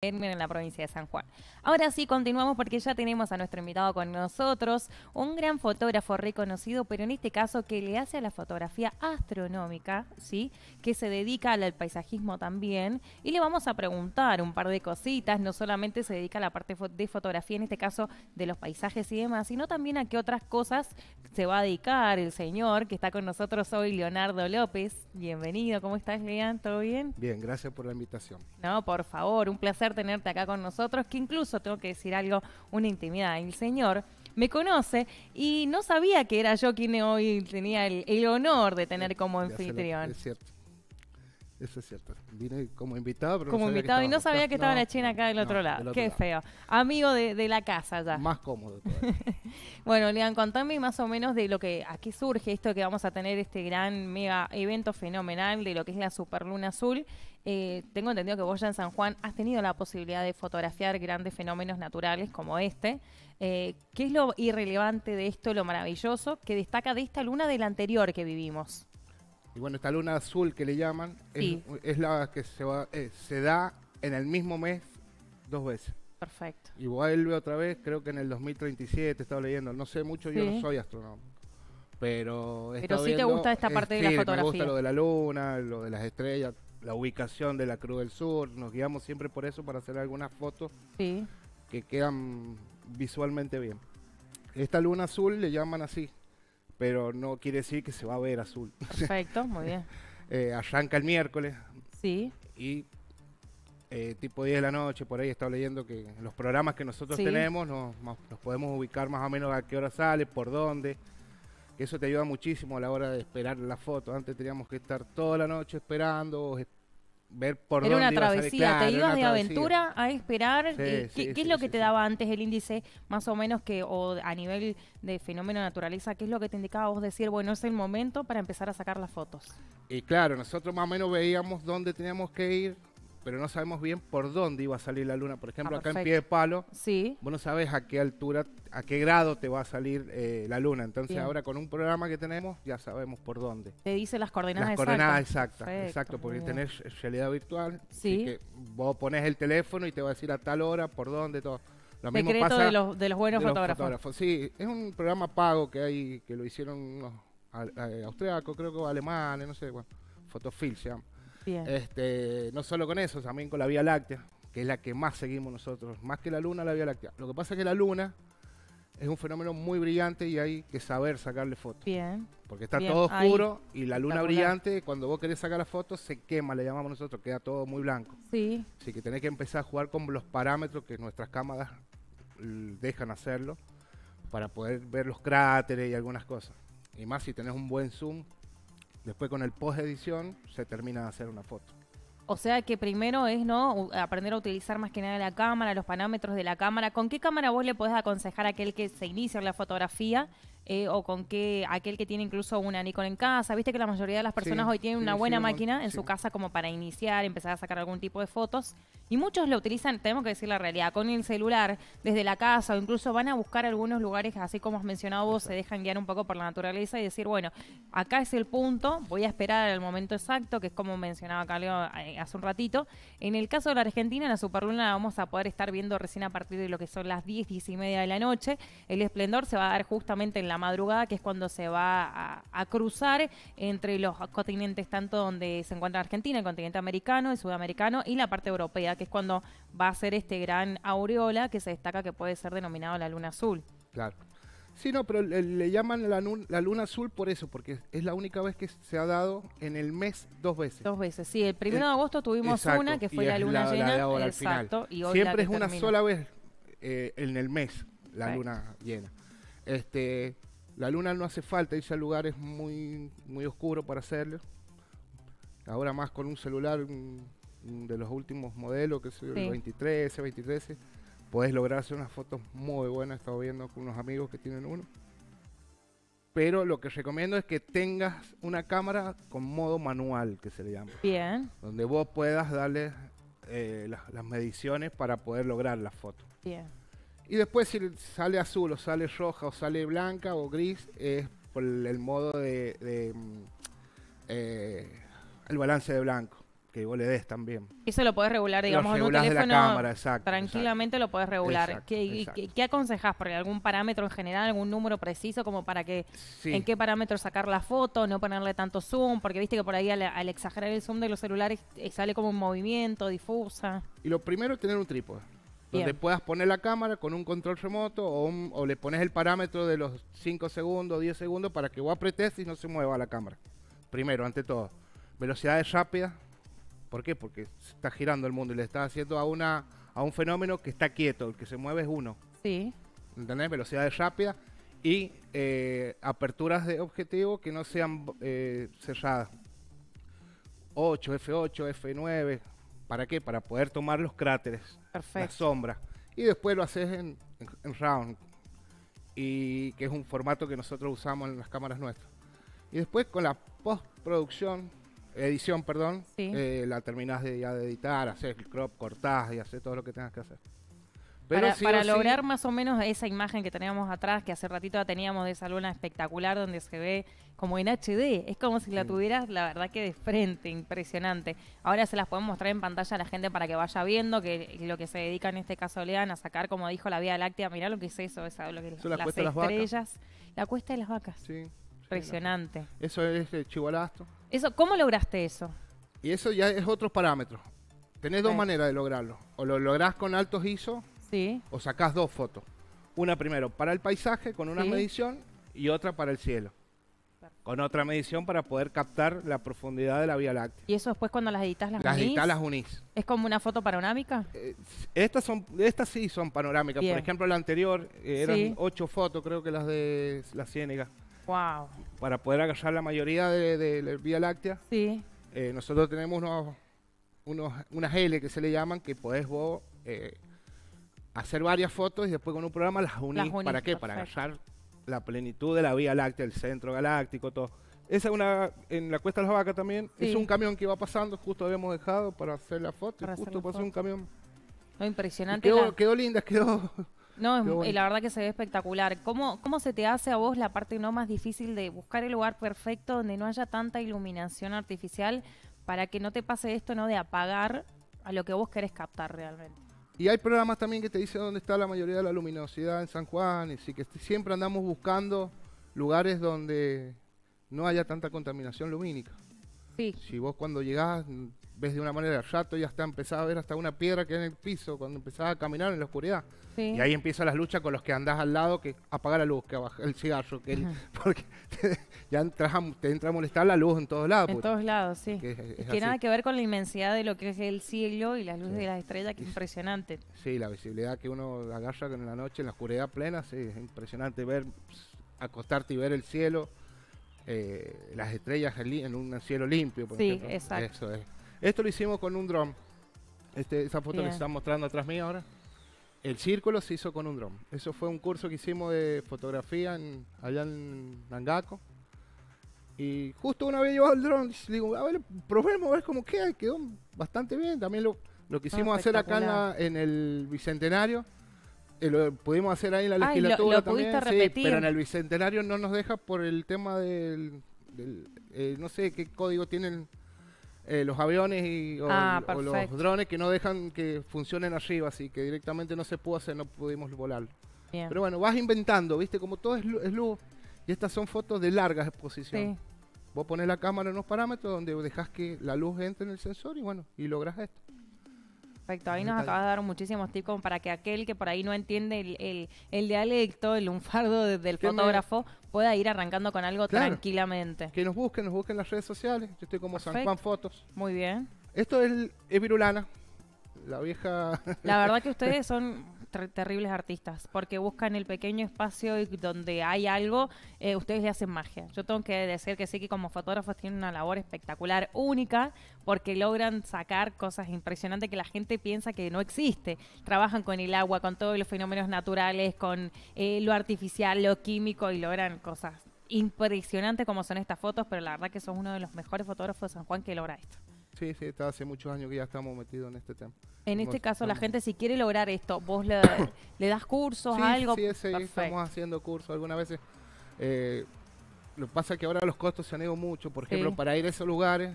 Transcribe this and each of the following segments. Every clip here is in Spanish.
en la provincia de San Juan. Ahora sí, continuamos porque ya tenemos a nuestro invitado con nosotros, un gran fotógrafo reconocido, pero en este caso que le hace a la fotografía astronómica, ¿sí? Que se dedica al paisajismo también. Y le vamos a preguntar un par de cositas, no solamente se dedica a la parte de fotografía, en este caso de los paisajes y demás, sino también a qué otras cosas se va a dedicar el señor que está con nosotros hoy, Leonardo López. Bienvenido, ¿cómo estás, León? ¿Todo bien? Bien, gracias por la invitación. No, por favor, un placer tenerte acá con nosotros, que incluso tengo que decir algo, una intimidad. El señor me conoce y no sabía que era yo quien hoy tenía el, el honor de tener como anfitrión. cierto. Eso es cierto. Vine como invitado, pero Como invitado, y no sabía que estaba la China acá del otro lado. Qué feo. Amigo de, la casa ya. Más cómodo. bueno, Lean, contame más o menos de lo que aquí surge esto que vamos a tener este gran mega evento fenomenal de lo que es la Superluna Azul. Eh, tengo entendido que vos ya en San Juan has tenido la posibilidad de fotografiar grandes fenómenos naturales como este. Eh, ¿Qué es lo irrelevante de esto, lo maravilloso que destaca de esta luna del anterior que vivimos? Y bueno, esta luna azul que le llaman es, la que se, va, eh, se da en el mismo mes dos veces. Perfecto. Y vuelve otra vez, creo que en el 2037, estaba leyendo. No sé mucho, yo no soy astrónomo. Pero, pero sí te gusta esta eh, parte de la sí, Me gusta lo de la luna, lo de las estrellas, la ubicación de la Cruz del Sur. Nos guiamos siempre por eso para hacer algunas fotos que quedan visualmente bien. Esta luna azul le llaman así, pero no quiere decir que se va a ver azul. Perfecto, muy bien. Eh, arranca el miércoles. Sí. Y eh, tipo 10 de la noche, por ahí estaba leyendo que los programas que nosotros tenemos nos, podemos ubicar más o menos a qué hora sale, por dónde. eso te ayuda muchísimo a la hora de esperar la foto. Antes teníamos que estar toda la noche esperando, ver por era dónde una travesía, te ibas de aventura a esperar. ¿Qué, es lo que te daba antes el índice, más o menos, que o a nivel de fenómeno naturaleza, qué es lo que te indicaba vos decir, bueno, es el momento para empezar a sacar las fotos? Y claro, nosotros más o menos veíamos dónde teníamos que ir, pero no sabemos bien por dónde iba a salir la luna. Por ejemplo, ah, acá en pie de palo, sí. vos no sabes a qué altura, a qué grado te va a salir eh, la luna. Entonces ahora con un programa que tenemos ya sabemos por dónde. Te dice las coordenadas exactas. Las coordenadas exactas, exacto, porque tenés realidad virtual. Así que vos pones el teléfono y te va a decir a tal hora, por dónde, todo. Lo mismo pasa de, los, de los buenos fotógrafos. Sí, es un programa pago que hay, que lo hicieron los eh, austriacos, creo que alemanes, no sé, Fotofil se llama. Este, no solo con eso, también con la Vía Láctea, que es la que más seguimos nosotros, más que la Luna, la Vía Láctea. Lo que pasa es que la Luna es un fenómeno muy brillante y hay que saber sacarle fotos. Bien. Porque está todo oscuro y la luna brillante, cuando vos querés sacar la foto, se quema, le llamamos nosotros, queda todo muy blanco. Sí. Así que tenés que empezar a jugar con los parámetros que nuestras cámaras dejan hacerlo para poder ver los cráteres y algunas cosas. Y más si tenés un buen zoom, Después con el post edición se termina de hacer una foto. O sea que primero es, ¿no? Aprender a utilizar más que nada la cámara, los parámetros de la cámara. ¿Con qué cámara vos le podés aconsejar a aquel que se inicia en la fotografía eh, o con que aquel que tiene incluso una Nikon en casa. Viste que la mayoría de las personas hoy tienen una buena máquina en su casa como para iniciar, empezar a sacar algún tipo de fotos. Y muchos lo utilizan, tenemos que decir la realidad, con el celular, desde la casa, o incluso van a buscar algunos lugares, así como has mencionado vos, se dejan guiar un poco por la naturaleza y decir, bueno, acá es el punto, voy a esperar al momento exacto, que es como mencionaba Carlos eh, hace un ratito. En el caso de la Argentina, en la Superluna la vamos a poder estar viendo recién a partir de lo que son las 10, 10 y media de la noche. El esplendor se va a dar justamente en la madrugada, que es cuando se va a, cruzar entre los continentes, tanto donde se encuentra Argentina, el continente americano, el sudamericano y la parte europea, que es cuando va a ser este gran aureola que se destaca que puede ser denominado la luna azul. Claro. Sí, no, pero le, llaman la, luna azul por eso, porque es la única vez que se ha dado en el mes dos veces. Dos veces, sí. El primero eh, de agosto tuvimos una que fue la luna llena. exacto. Y Siempre es una sola vez eh, en el mes la luna llena. Este, la luna no hace falta irse a lugares muy, muy oscuros para hacerlo. Ahora más con un celular de los últimos modelos, que es el 23, 23, puedes lograr hacer unas fotos muy buenas. He estado viendo con unos amigos que tienen uno. Pero lo que recomiendo es que tengas una cámara con modo manual, que se le llama. Bien. Donde vos puedas darle eh, las, mediciones para poder lograr las fotos. Bien. Y después si sale azul o sale roja o sale blanca o gris es por el modo de, mm, eh, el balance de blanco que vos le des también. Eso lo podés regular, digamos, en un teléfono. cámara, exacto, tranquilamente lo puedes regular. ¿Qué, ¿Qué, aconsejas? ¿Por algún parámetro en general, algún número preciso como para que en qué parámetro sacar la foto, no ponerle tanto zoom? Porque viste que por ahí al, exagerar el zoom de los celulares eh, sale como un movimiento, difusa. Y lo primero es tener un trípode donde puedas poner la cámara con un control remoto o, le pones el parámetro de los 5 segundos, 10 segundos para que vos apretes y no se mueva la cámara. Primero, ante todo. Velocidades rápidas. ¿Por qué? Porque está girando el mundo y le está haciendo a, una, a un fenómeno que está quieto, el que se mueve es uno. Sí. ¿Entendés? Velocidades rápidas y eh, aperturas de objetivo que no sean eh, cerradas. 8, F8, F9, ¿Para qué? Para poder tomar los cráteres, la sombra. Y después lo haces en, round, y que es un formato que nosotros usamos en las cámaras nuestras. Y después con la postproducción, edición, perdón, eh, la terminás de, ya de editar, hacer el crop, cortás y haces todo lo que tengas que hacer para, lograr más o menos esa imagen que teníamos atrás, que hace ratito teníamos de esa luna espectacular donde se ve como en HD, es como si la tuvieras la verdad que de frente, impresionante. Ahora se las podemos mostrar en pantalla a la gente para que vaya viendo que lo que se dedica en este caso Lean a sacar, como dijo la Vía Láctea, mirá lo que es eso, lo que las estrellas, la cuesta de las vacas. impresionante. Eso es el eh, Eso, ¿cómo lograste eso? Y eso ya es otro parámetro. Tenés dos maneras de lograrlo. O lo lográs con altos ISO o sacás dos fotos. Una primero para el paisaje con una medición y otra para el cielo. Con otra medición para poder captar la profundidad de la Vía Láctea. Y eso después cuando las editas las, Las unís, las unís. es como una foto panorámica. Eh, estas, son, estas sí son panorámicas. Por ejemplo, la anterior eh, eran ocho fotos, creo que las de la Ciénega. Wow. Para poder agarrar la mayoría de, la Vía Láctea, Sí. Eh, nosotros tenemos unas L que se le llaman que podés vos hacer varias fotos y después con un programa las unís. ¿Para qué? Para agarrar la plenitud de la Vía Láctea, el centro galáctico, todo. Esa es una, en la Cuesta de las Vacas también, es un camión que iba pasando, justo habíamos dejado para hacer la foto, justo pasó un camión. No, impresionante. quedó, linda, quedó... No, y la verdad que se ve espectacular. ¿Cómo, ¿Cómo se te hace a vos la parte no más difícil de buscar el lugar perfecto donde no haya tanta iluminación artificial para que no te pase esto, no de apagar a lo que vos querés captar realmente? Y hay programas también que te dicen dónde está la mayoría de la luminosidad en San Juan, y sí que siempre andamos buscando lugares donde no haya tanta contaminación lumínica. Sí. Si vos cuando llegás ves de una manera, ya está empezado a ver hasta una piedra que hay en el piso cuando empezaba a caminar en la oscuridad. Y ahí empiezan las luchas con los que andás al lado, que apaga la luz, que baja el cigarro, que porque ya te entra a molestar la luz en todos lados. En todos lados, sí. Que nada que ver con la inmensidad de lo que es el cielo y la luz de las estrellas, que es impresionante. Sí, la visibilidad que uno agarra en la noche, en la oscuridad plena, sí, es impresionante ver, acostarte y ver el cielo. Eh, las estrellas en, un cielo limpio. Por sí, exacto. Eso es esto lo hicimos con un dron. Este, esa foto que se está mostrando atrás mío ahora. El círculo se hizo con un dron. Eso fue un curso que hicimos de fotografía en, allá en Nangaco. Y justo una vez llevado el dron, digo, a ver, probemos a ver cómo queda. Quedó bastante bien. También lo, lo ah, quisimos hacer acá en, el Bicentenario. Eh, lo pudimos hacer ahí en la legislatura también. pero en el Bicentenario no nos deja por el tema del... Eh, no sé qué código tienen eh, los aviones y, o, ah, los drones que no dejan que funcionen arriba, así que directamente no se pudo hacer, no pudimos volar. Pero bueno, vas inventando, ¿viste? Como todo es, luz. Y estas son fotos de largas exposición. Vos pones la cámara en unos parámetros donde dejas que la luz entre en el sensor y bueno, y lográs esto. Perfecto, ahí nos acabas de dar muchísimos tips para que aquel que por ahí no entiende el, el, dialecto, el lunfardo del fotógrafo, pueda ir arrancando con algo tranquilamente. Que nos busquen, nos busquen en las redes sociales. Yo estoy como San Juan Fotos. Muy bien. Esto es, es Virulana, la vieja. La verdad que ustedes son terribles artistas, porque buscan el pequeño espacio donde hay algo, eh, ustedes le hacen magia. Yo tengo que decir que sí que como fotógrafos tienen una labor espectacular, única, porque logran sacar cosas impresionantes que la gente piensa que no existe. Trabajan con el agua, con todos los fenómenos naturales, con eh, lo artificial, lo químico y logran cosas impresionantes como son estas fotos, pero la verdad que son uno de los mejores fotógrafos de San Juan que logra esto. Sí, sí, está hace muchos años que ya estamos metidos en este tema. En este caso, la gente si quiere lograr esto, ¿vos le, das cursos, algo? Sí, sí, estamos haciendo cursos algunas veces. Eh, lo que pasa es que ahora los costos se han ido mucho. Por ejemplo, para ir a esos lugares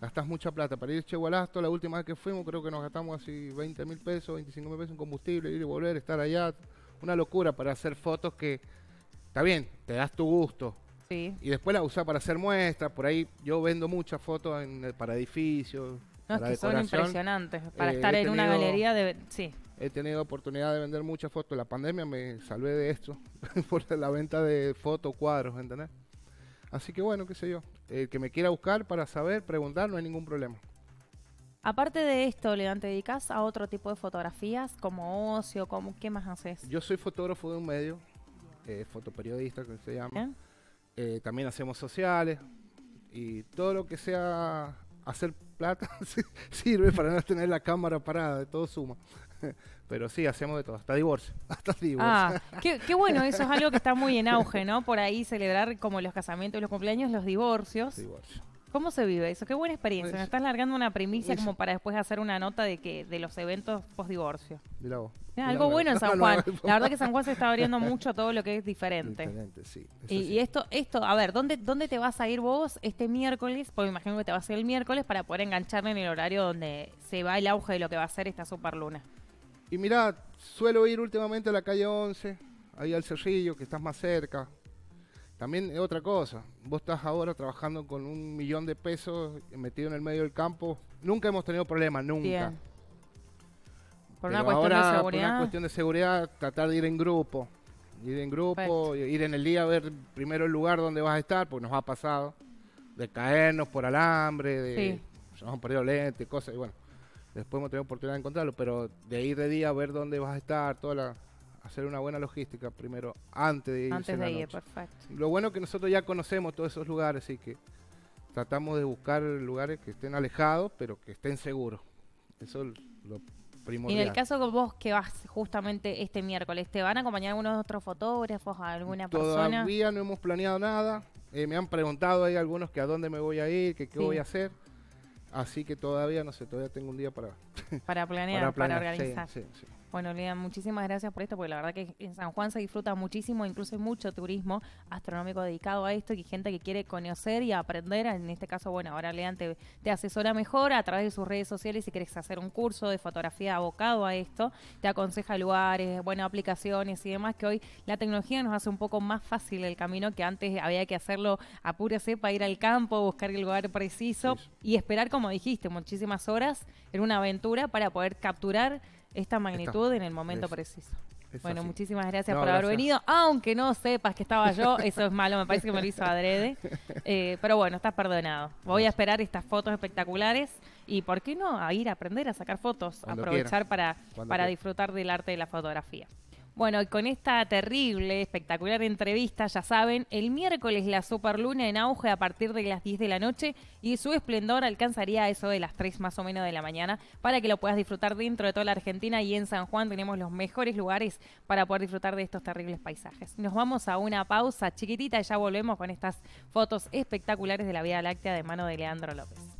gastas mucha plata. Para ir a Chehualasto, la última vez que fuimos, creo que nos gastamos así 20 mil pesos, 25 mil pesos en combustible, ir y volver, estar allá. Una locura para hacer fotos que, está bien, te das tu gusto, Sí. Y después la usa para hacer muestras. Por ahí yo vendo muchas fotos en, para edificios. No, que son impresionantes. Para eh, estar en una galería de... Sí. He tenido oportunidad de vender muchas fotos. La pandemia me salvé de esto por la venta de fotos, cuadros, ¿entendés? Así que bueno, qué sé yo. El que me quiera buscar para saber, preguntar, no hay ningún problema. Aparte de esto, ¿le ¿te dedicas a otro tipo de fotografías como ocio? Como, ¿Qué más haces? Yo soy fotógrafo de un medio, eh, fotoperiodista que se llama. Eh, también hacemos sociales y todo lo que sea hacer plata sirve para no tener la cámara parada, de todo suma. Pero sí, hacemos de todo, hasta divorcio. Hasta divorcio. Ah, qué, bueno, eso es algo que está muy en auge, ¿no? Por ahí celebrar como los casamientos los cumpleaños, los divorcios. Divorcio. ¿Cómo se vive eso? Qué buena experiencia. Pues me estás largando una primicia como para después hacer una nota de que de los eventos post-divorcio. Mira vos. Ah, algo bueno en San Juan. La verdad que San Juan se está abriendo mucho a todo lo que es diferente. diferente sí, y, esto, esto, a ver, ¿dónde, ¿dónde te vas a ir vos este miércoles? Porque me imagino que te vas a ir el miércoles para poder engancharme en el horario donde se va el auge de lo que va a ser esta super luna. Y mirá, suelo ir últimamente a la calle 11, ahí al Cerrillo, que estás más cerca. También es otra cosa, vos estás ahora trabajando con un millón de pesos metido en el medio del campo. Nunca hemos tenido problemas, nunca. Por una cuestión de seguridad. Por una cuestión de seguridad, tratar de ir en grupo. Ir en grupo, ir en el día a ver primero el lugar donde vas a estar, porque nos ha pasado. De caernos por alambre, de sí. nos perdido lentes, cosas, y bueno. Después hemos tenido oportunidad de encontrarlo, pero de ir de día a ver dónde vas a estar, toda la, hacer una buena logística primero, antes de ir. Antes de ir, perfecto. Lo bueno es que nosotros ya conocemos todos esos lugares, así que tratamos de buscar lugares que estén alejados, pero que estén seguros. Eso es lo primordial. Y en el caso de vos que vas justamente este miércoles, ¿te van a acompañar algunos otros fotógrafos, alguna persona? Todavía no hemos planeado nada. Eh, me han preguntado ahí algunos que a dónde me voy a ir, que qué voy a hacer. Así que todavía, no sé, todavía tengo un día para... Para planear, para, para organizar. Sí, sí, bueno, Leandro, muchísimas gracias por esto, porque la verdad que en San Juan se disfruta muchísimo, incluso hay mucho turismo astronómico dedicado a esto, y gente que quiere conocer y aprender. En este caso, bueno, ahora Lean te, asesora mejor a través de sus redes sociales si quieres hacer un curso de fotografía abocado a esto, te aconseja lugares, buenas aplicaciones y demás, que hoy la tecnología nos hace un poco más fácil el camino que antes había que hacerlo a pura cepa, ir al campo, buscar el lugar preciso y esperar, como dijiste, muchísimas horas en una aventura para poder capturar esta magnitud en el momento preciso. bueno, muchísimas gracias por haber venido, aunque no sepas que estaba yo, eso es malo, me parece que me lo hizo adrede, eh, pero bueno, estás perdonado. Voy a esperar estas fotos espectaculares y, ¿por qué no?, a ir a aprender a sacar fotos, aprovechar para, para disfrutar del arte de la fotografía. Bueno, con esta terrible, espectacular entrevista, ya saben, el miércoles la superluna en auge a partir de las 10 de la noche y su esplendor alcanzaría a eso de las 3 más o menos de la mañana para que lo puedas disfrutar dentro de toda la Argentina y en San Juan tenemos los mejores lugares para poder disfrutar de estos terribles paisajes. Nos vamos a una pausa chiquitita y ya volvemos con estas fotos espectaculares de la Vía Láctea de mano de Leandro López.